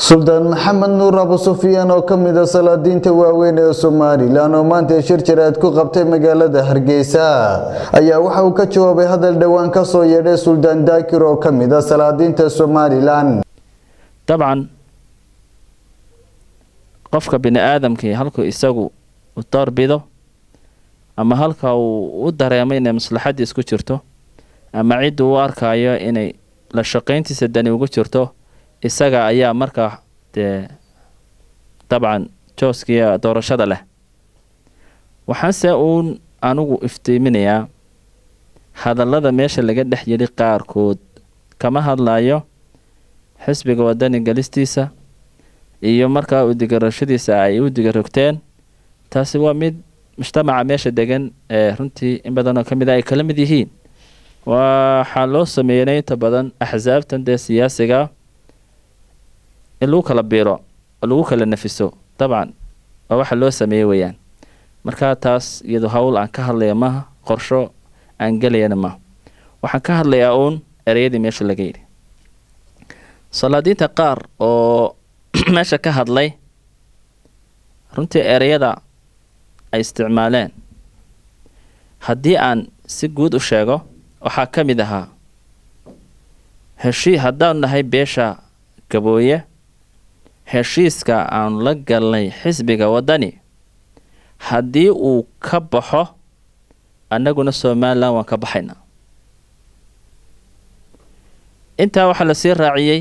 suldaan maxamed nuur abu sufyaan oo ka mida ah salaadiinta waaweyn ee somalilan oo maanta shir jaraad ku qabtay magaalada hargeysa ayaa waxa uu ka jawaabay hadal dhowaan ka soo yeedhay suldaan daakir oo ka mida ah salaadiinta somalilan dabcan qofka bini aadamkii halkuu isagu u doorbido ama halka uu u dareemay inay maslaxaddii isku jirto ama cidduu u arkaayo inay la shaqayntiisa dani ugu jirto isaga ayaa markaa dee dabcan jooskiia doorashada leh waxaanse uun anugu iftiiminayaa hadallada meesha laga dhex yidhi qaarkood kama hadlayo xisbiga wadani gelistiisa iyo markaa udigarashadiisa ay u digarogteen taasi waa mid mujtamaca meesha degan ee runtii in badanoo ka mid a ah ay kala mid yihiin waxaa loo sameeyanay inta badan axsaabtan dee siyaasiga in lagu kala biiro lagu kala nafiso dabcan waa waxa loo sameeye weyaan markaa taas iyado hawl aan ka hadlaya maha qorsho aan gelayana maaha waxaan ka hadlayaa uun ereyadii meesha laga yidhi salaadiinta qaar oo meesha ka hadlay runtii ereyada ay isticmaaleen haddii aan si guud u sheego waxaa ka mid ahaa heshii haddaan nahay beesha gabooye heshiiska aanu la galnay xisbiga waddani haddii uu ka baxo annaguna somalilan waan ka baxaynaa intaa waxaa la sii raaciyey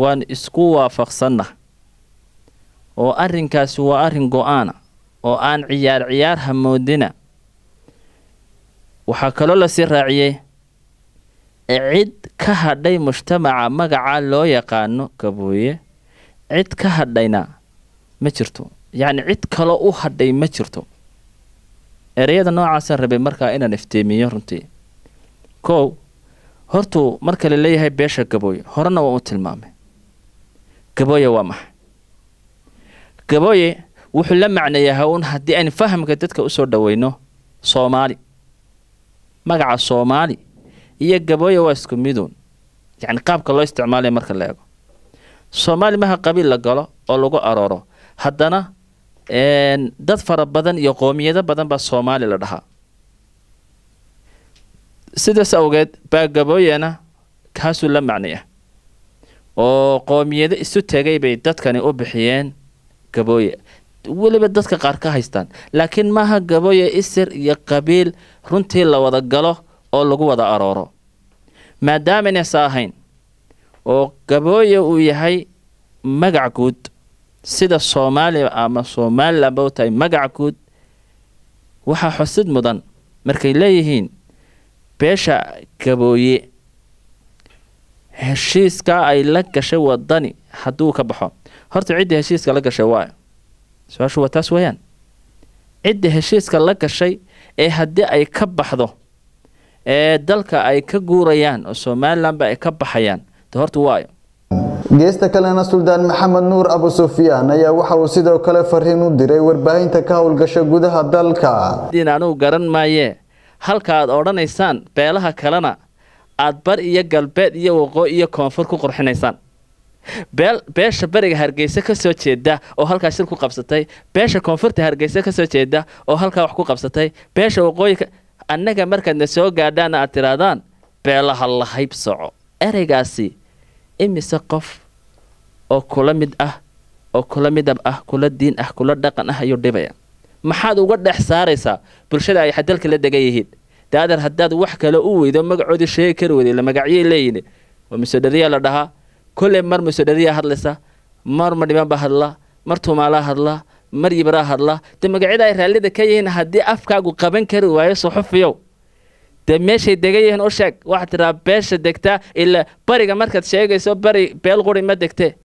waan isku waafaqsanna oo arrinkaasi waa arrin go-aana oo aan ciyaar ciyaar ha moodina waxaa kaloo lasii raaciyey cid ka hadhay mujtamaca magaca loo yaqaano kabooye cid ka hadhayna ma jirto yacni cid kaloo u hadhay ma jirto ereyada noocaasaan rabay markaa inaan iftiimiyo runtii kow hortuu marka la leeyahay beesha gabooye horena waan u tilmaamay gabooye waa maxay gabooye wuxuu la macnayaa hawun haddii aan fahamka dadka usoo dhaweyno soomaali magaca soomaali iyo gabooye waa isku miduun yacni qaabka loo isticmaalaya marka la eego soomaali maha qabiil la galo oo lagu arooro haddana dad fara badan iyo qoomiyado badan baa soomaali la dhahaa sidaas awgeed baa baagabooyana kaasuu la macnay oo qoomiyado isu tegay bay dadkani u bixiyeen gabooye weliba dadka qaar ka haystaan laakiin maaha gabooye isir iyo qabiil runtii la wada galo oo lagu wada arooro maadaamana ahayn oo gabooye uu yahay magac guud sida soomaaliya ama somalilanba u tahay magac guud waxaa xusid mudan markay leeyihiin beesha gabooye heshiiska ay la gashay wadani hadduu ka baxo horta ciddii heshiiska la gashay waayo su-aashu waa taas weeyaan cidda heshiiska la gashay ee haddii ay ka baxdo ee dalka ay ka guurayaan oo somalilanba ay ka baxayaan horta waayo geesta kalena suldaan maxamed nuur abu sufyaan ayaa waxa uu sidoo kale fariin u diray warbaahinta ka howlgasha gudaha dalka diin anugu garan maayee halka aad odhanaysaan beelaha kalena aad bar iyo galbeed iyo waqooyi iyo koonfur ku qurxinaysaan beel beesha bariga hargeysa ka soo jeeda oo halkaa shir ku qabsatay beesha koonfurta hargeysa ka soo jeeda oo halkaa wax ku qabsatay beesha waqooyi annaga markaadna soo gaadhaana aad tidhaahdaan beelaha lahayb soco ereygaasi imise qof oo kula mid ah oo kula midab ah kula diin ah kula dhaqan ah ayuu dhibaya maxaad uga dhex saaraysaa bulshada ay xadalka la degan yihiin daadar haddaad wax kale u weydo magacoodii sheegi kari weyday la magacyay leeyihin waa musadhariya la dhahaa kolley mar musadhariya hadlaysa mar madhiban baa hadla mar tuumaalaa hadla mar yibraa hadla de magacyada ay raallida ka yihiin haddii afkaagu qaban kari waayo suxufiyow dee meeshay degan yihiin u sheeg waxaa tiraa beesha degtaa ilaa beriga markaad sheegayso beri beel ma degtee